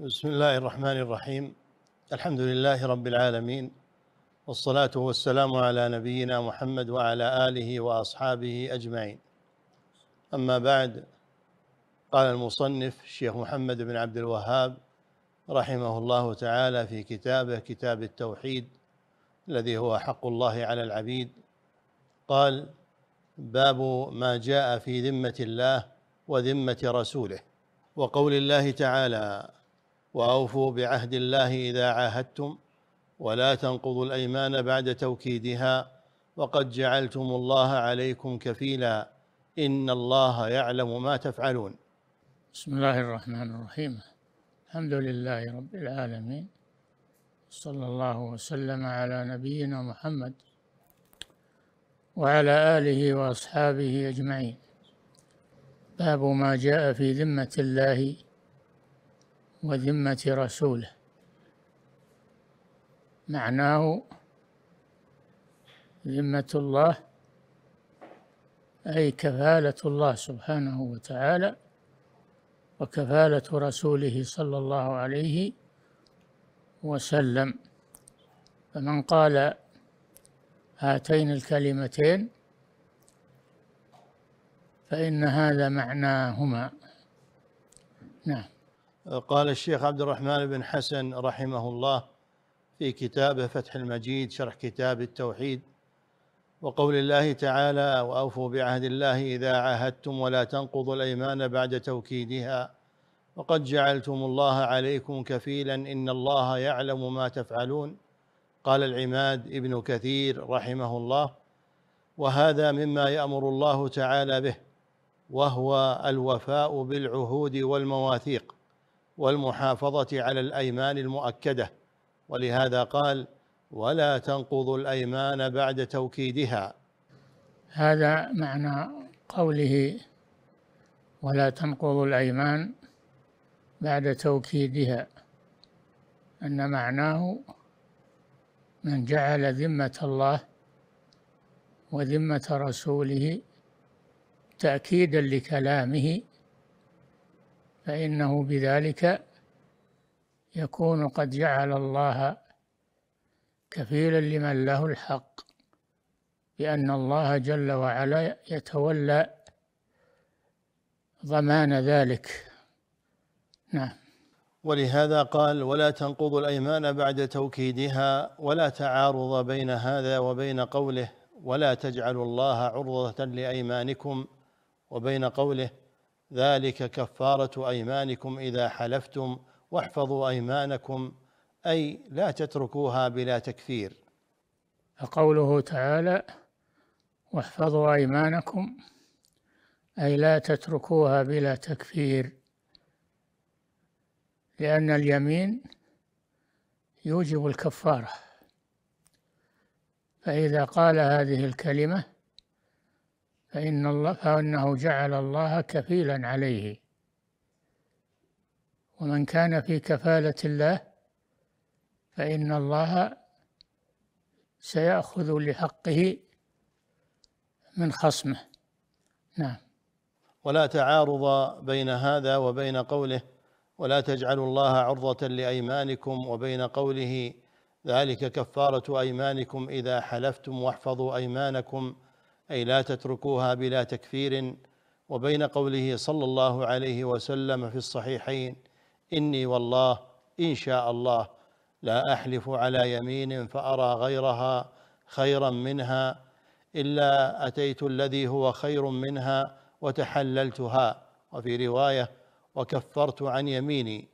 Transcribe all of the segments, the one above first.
بسم الله الرحمن الرحيم الحمد لله رب العالمين والصلاة والسلام على نبينا محمد وعلى آله وأصحابه أجمعين أما بعد قال المصنف الشيخ محمد بن عبد الوهاب رحمه الله تعالى في كتابه كتاب التوحيد الذي هو حق الله على العبيد قال باب ما جاء في ذمة الله وذمة رسوله وقول الله تعالى واوفوا بعهد الله اذا عاهدتم ولا تنقضوا الايمان بعد توكيدها وقد جعلتم الله عليكم كفيلا ان الله يعلم ما تفعلون بسم الله الرحمن الرحيم الحمد لله رب العالمين صلى الله وسلم على نبينا محمد وعلى اله واصحابه اجمعين باب ما جاء في ذمه الله وذمة رسوله معناه ذمة الله أي كفالة الله سبحانه وتعالى وكفالة رسوله صلى الله عليه وسلم فمن قال هاتين الكلمتين فإن هذا معناهما نعم قال الشيخ عبد الرحمن بن حسن رحمه الله في كتابه فتح المجيد شرح كتاب التوحيد وقول الله تعالى واوفوا بعهد الله اذا عاهدتم ولا تنقضوا الايمان بعد توكيدها وقد جعلتم الله عليكم كفيلا ان الله يعلم ما تفعلون قال العماد ابن كثير رحمه الله وهذا مما يامر الله تعالى به وهو الوفاء بالعهود والمواثيق والمحافظة على الأيمان المؤكدة ولهذا قال ولا تنقضوا الأيمان بعد توكيدها هذا معنى قوله ولا تنقضوا الأيمان بعد توكيدها أن معناه من جعل ذمة الله وذمة رسوله تأكيدا لكلامه فإنه بذلك يكون قد جعل الله كفيلا لمن له الحق بأن الله جل وعلا يتولى ضمان ذلك نعم ولهذا قال ولا تنقض الأيمان بعد توكيدها ولا تعارض بين هذا وبين قوله ولا تجعلوا الله عرضة لأيمانكم وبين قوله ذلك كفاره ايمانكم اذا حلفتم واحفظوا ايمانكم اي لا تتركوها بلا تكفير قوله تعالى واحفظوا ايمانكم اي لا تتركوها بلا تكفير لان اليمين يوجب الكفاره فاذا قال هذه الكلمه فإن الله فإنه جعل الله كفيلا عليه ومن كان في كفالة الله فإن الله سيأخذ لحقه من خصمه نعم ولا تعارض بين هذا وبين قوله ولا تجعلوا الله عرضة لأيمانكم وبين قوله ذلك كفارة أيمانكم إذا حلفتم واحفظوا أيمانكم اي لا تتركوها بلا تكفير وبين قوله صلى الله عليه وسلم في الصحيحين اني والله ان شاء الله لا احلف على يمين فارى غيرها خيرا منها الا اتيت الذي هو خير منها وتحللتها وفي روايه وكفرت عن يميني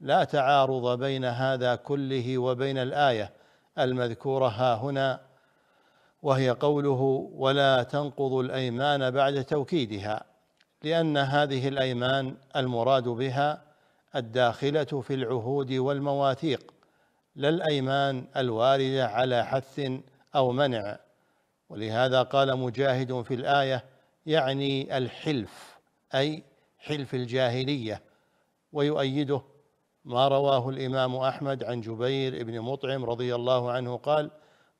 لا تعارض بين هذا كله وبين الايه المذكوره ها هنا وهي قوله ولا تنقض الايمان بعد توكيدها لان هذه الايمان المراد بها الداخله في العهود والمواثيق لا الايمان الوارده على حث او منع ولهذا قال مجاهد في الايه يعني الحلف اي حلف الجاهليه ويؤيده ما رواه الامام احمد عن جبير بن مطعم رضي الله عنه قال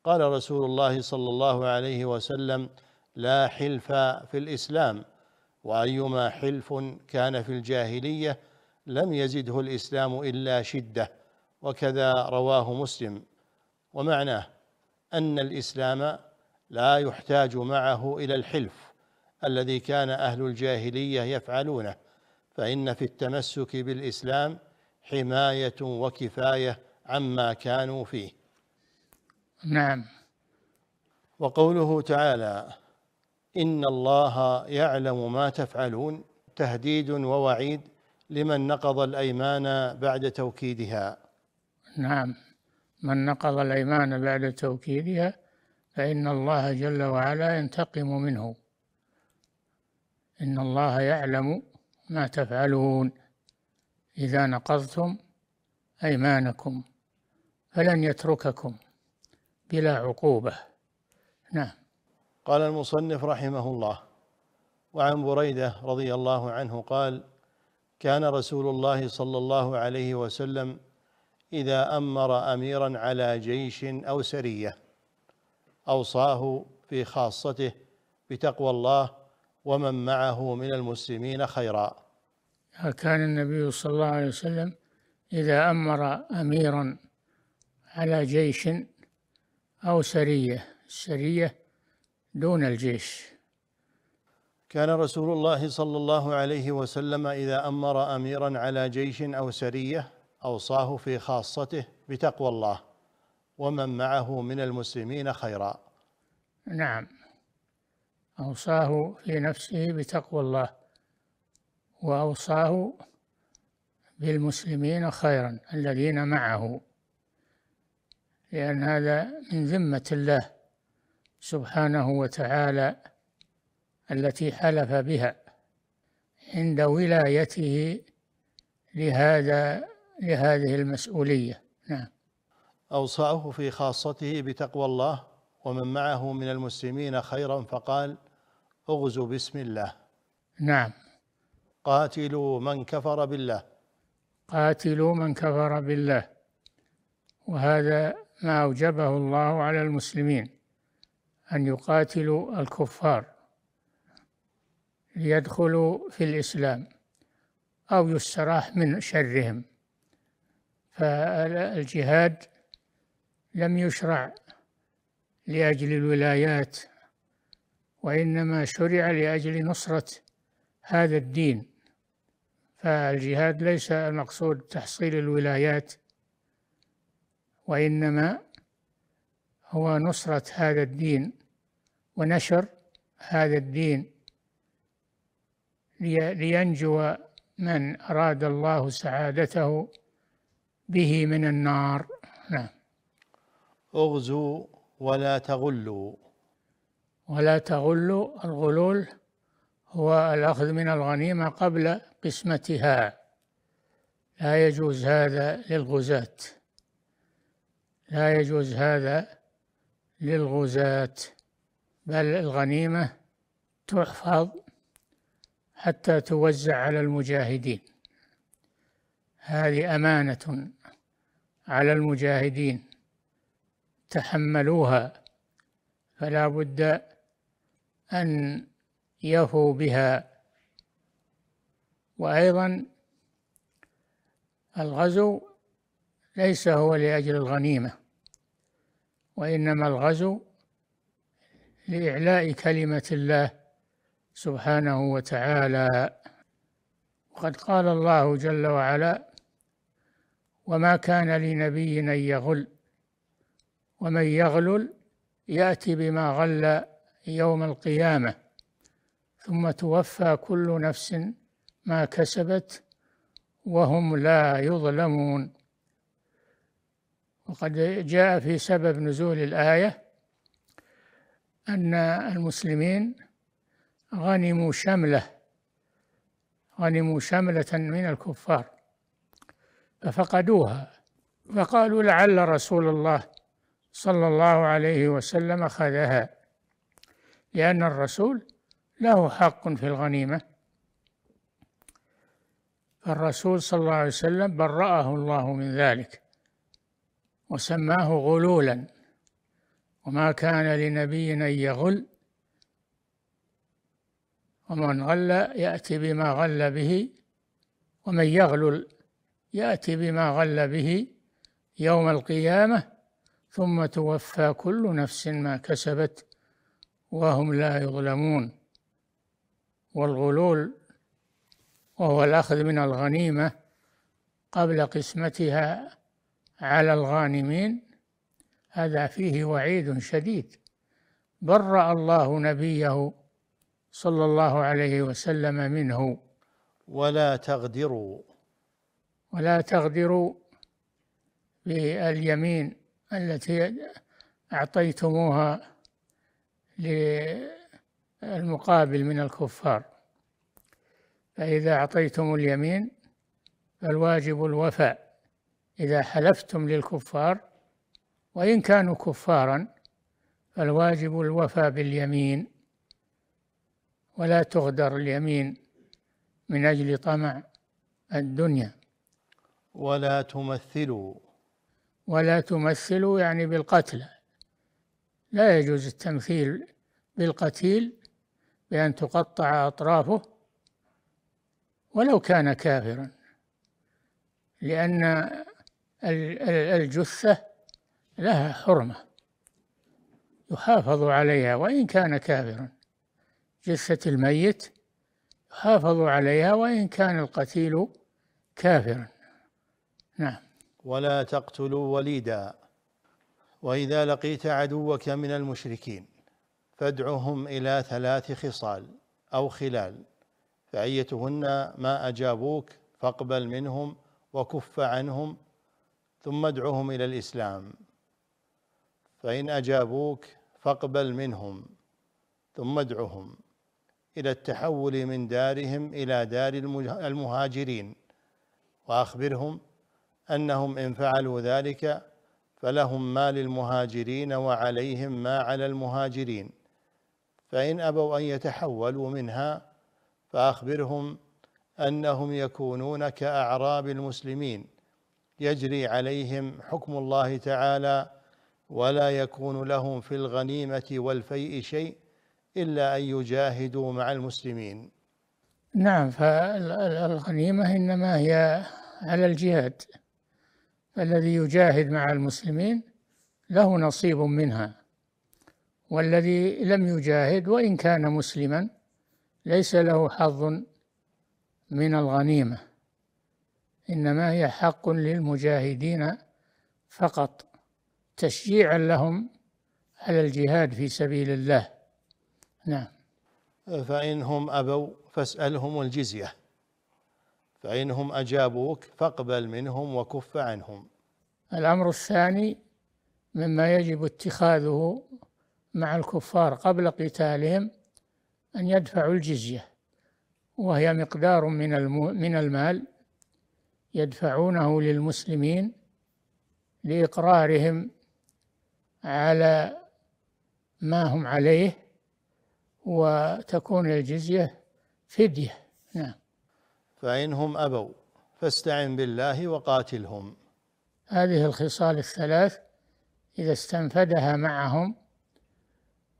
قال رسول الله صلى الله عليه وسلم لا حلف في الاسلام وايما حلف كان في الجاهليه لم يزده الاسلام الا شده وكذا رواه مسلم ومعناه ان الاسلام لا يحتاج معه الى الحلف الذي كان اهل الجاهليه يفعلونه فان في التمسك بالاسلام حمايه وكفايه عما كانوا فيه نعم وقوله تعالى إن الله يعلم ما تفعلون تهديد ووعيد لمن نقض الأيمان بعد توكيدها نعم من نقض الأيمان بعد توكيدها فإن الله جل وعلا ينتقم منه إن الله يعلم ما تفعلون إذا نقضتم أيمانكم فلن يترككم بلا عقوبة نعم قال المصنف رحمه الله وعن بريدة رضي الله عنه قال كان رسول الله صلى الله عليه وسلم إذا أمر أميرا على جيش أو سرية أوصاه في خاصته بتقوى الله ومن معه من المسلمين خيرا كان النبي صلى الله عليه وسلم إذا أمر أميرا على جيش أو سرية السرية دون الجيش كان رسول الله صلى الله عليه وسلم إذا أمر أميرا على جيش أو سرية أوصاه في خاصته بتقوى الله ومن معه من المسلمين خيرا نعم أوصاه في نفسه بتقوى الله وأوصاه بالمسلمين خيرا الذين معه لأن هذا من ذمة الله سبحانه وتعالى التي حلف بها عند ولايته لهذا لهذه المسؤولية نعم أوصاه في خاصته بتقوى الله ومن معه من المسلمين خيرا فقال اغزوا باسم الله نعم قاتلوا من كفر بالله قاتلوا من كفر بالله وهذا ما أوجبه الله على المسلمين أن يقاتلوا الكفار ليدخلوا في الإسلام أو يستراح من شرهم فالجهاد لم يشرع لأجل الولايات وإنما شرع لأجل نصرة هذا الدين فالجهاد ليس المقصود تحصيل الولايات وإنما هو نصرة هذا الدين ونشر هذا الدين لينجو من أراد الله سعادته به من النار نعم اغزوا ولا تغلوا ولا تغلوا الغلول هو الأخذ من الغنيمة قبل قسمتها لا يجوز هذا للغزاة لا يجوز هذا للغزاة بل الغنيمة تحفظ حتى توزع على المجاهدين هذه أمانة على المجاهدين تحملوها فلا بد أن يفوا بها وأيضا الغزو ليس هو لأجل الغنيمة وإنما الغزو لإعلاء كلمة الله سبحانه وتعالى وقد قال الله جل وعلا وما كان لنبي أن يغل ومن يغلل يأتي بما غل يوم القيامة ثم توفى كل نفس ما كسبت وهم لا يظلمون وقد جاء في سبب نزول الآية أن المسلمين غنموا شملة غنموا شملة من الكفار ففقدوها فقالوا لعل رسول الله صلى الله عليه وسلم أخذها لأن الرسول له حق في الغنيمة فالرسول صلى الله عليه وسلم برأه الله من ذلك وسماه غلولا وما كان لنبي أن يغل ومن غل يأتي بما غل به ومن يغلل يأتي بما غل به يوم القيامة ثم توفى كل نفس ما كسبت وهم لا يظلمون والغلول وهو الأخذ من الغنيمة قبل قسمتها على الغانمين هذا فيه وعيد شديد برأ الله نبيه صلى الله عليه وسلم منه ولا تغدروا ولا تغدروا باليمين التي أعطيتموها للمقابل من الكفار فإذا أعطيتم اليمين فالواجب الوفاء إذا حلفتم للكفار وإن كانوا كفارا فالواجب الوفى باليمين ولا تغدر اليمين من أجل طمع الدنيا ولا تمثلوا ولا تمثلوا يعني بالقتل لا يجوز التمثيل بالقتيل بأن تقطع أطرافه ولو كان كافرا لأن الجثة لها حرمة يحافظ عليها وإن كان كافرا جثة الميت يحافظ عليها وإن كان القتيل كافرا نعم ولا تقتلوا وليدا وإذا لقيت عدوك من المشركين فادعهم إلى ثلاث خصال أو خلال فأيتهن ما أجابوك فاقبل منهم وكف عنهم ثم ادعهم الى الاسلام فان اجابوك فاقبل منهم ثم ادعهم الى التحول من دارهم الى دار المهاجرين واخبرهم انهم ان فعلوا ذلك فلهم ما للمهاجرين وعليهم ما على المهاجرين فان ابوا ان يتحولوا منها فاخبرهم انهم يكونون كاعراب المسلمين يجري عليهم حكم الله تعالى ولا يكون لهم في الغنيمه والفيء شيء الا ان يجاهدوا مع المسلمين نعم فالغنيمه انما هي على الجهاد الذي يجاهد مع المسلمين له نصيب منها والذي لم يجاهد وان كان مسلما ليس له حظ من الغنيمه إنما هي حق للمجاهدين فقط تشجيعا لهم على الجهاد في سبيل الله نعم فإنهم أبوا فاسألهم الجزية فإنهم أجابوك فاقبل منهم وكف عنهم الأمر الثاني مما يجب اتخاذه مع الكفار قبل قتالهم أن يدفعوا الجزية وهي مقدار من من المال يدفعونه للمسلمين لإقرارهم على ما هم عليه وتكون الجزية فدية نعم فإنهم أبوا فاستعن بالله وقاتلهم هذه الخصال الثلاث إذا استنفدها معهم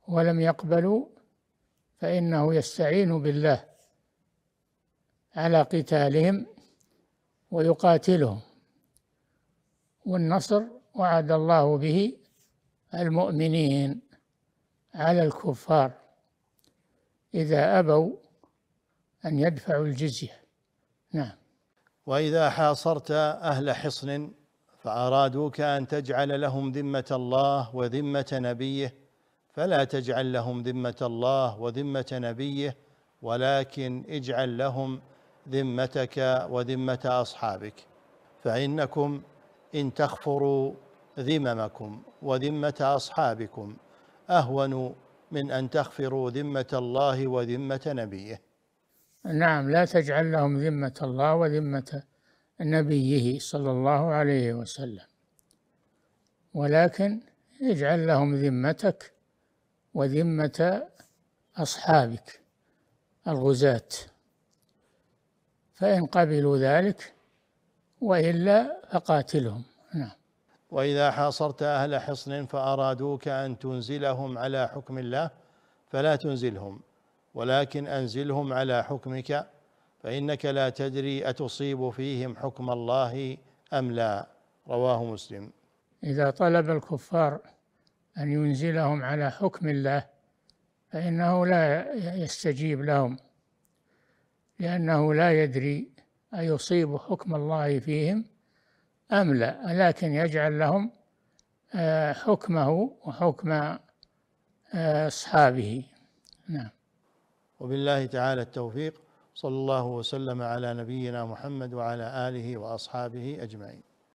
ولم يقبلوا فإنه يستعين بالله على قتالهم ويقاتلهم والنصر وعد الله به المؤمنين على الكفار إذا أبوا أن يدفعوا الجزية نعم وإذا حاصرت أهل حصن فأرادوك أن تجعل لهم ذمة الله وذمة نبيه فلا تجعل لهم ذمة الله وذمة نبيه ولكن اجعل لهم ذمتك وذمة أصحابك فإنكم إن تخفروا ذممكم وذمة أصحابكم أهون من أن تخفروا ذمة الله وذمة نبيه نعم لا تجعل لهم ذمة الله وذمة نبيه صلى الله عليه وسلم ولكن اجعل لهم ذمتك وذمة أصحابك الغزاة فإن قبلوا ذلك وإلا فقاتلهم نعم وإذا حاصرت أهل حصن فأرادوك أن تنزلهم على حكم الله فلا تنزلهم ولكن أنزلهم على حكمك فإنك لا تدري أتصيب فيهم حكم الله أم لا رواه مسلم إذا طلب الكفار أن ينزلهم على حكم الله فإنه لا يستجيب لهم لأنه لا يدري أيصيب حكم الله فيهم أم لا لكن يجعل لهم آه، حكمه وحكم آه، أصحابه نعم وبالله تعالى التوفيق صلى الله وسلم على نبينا محمد وعلى آله وأصحابه أجمعين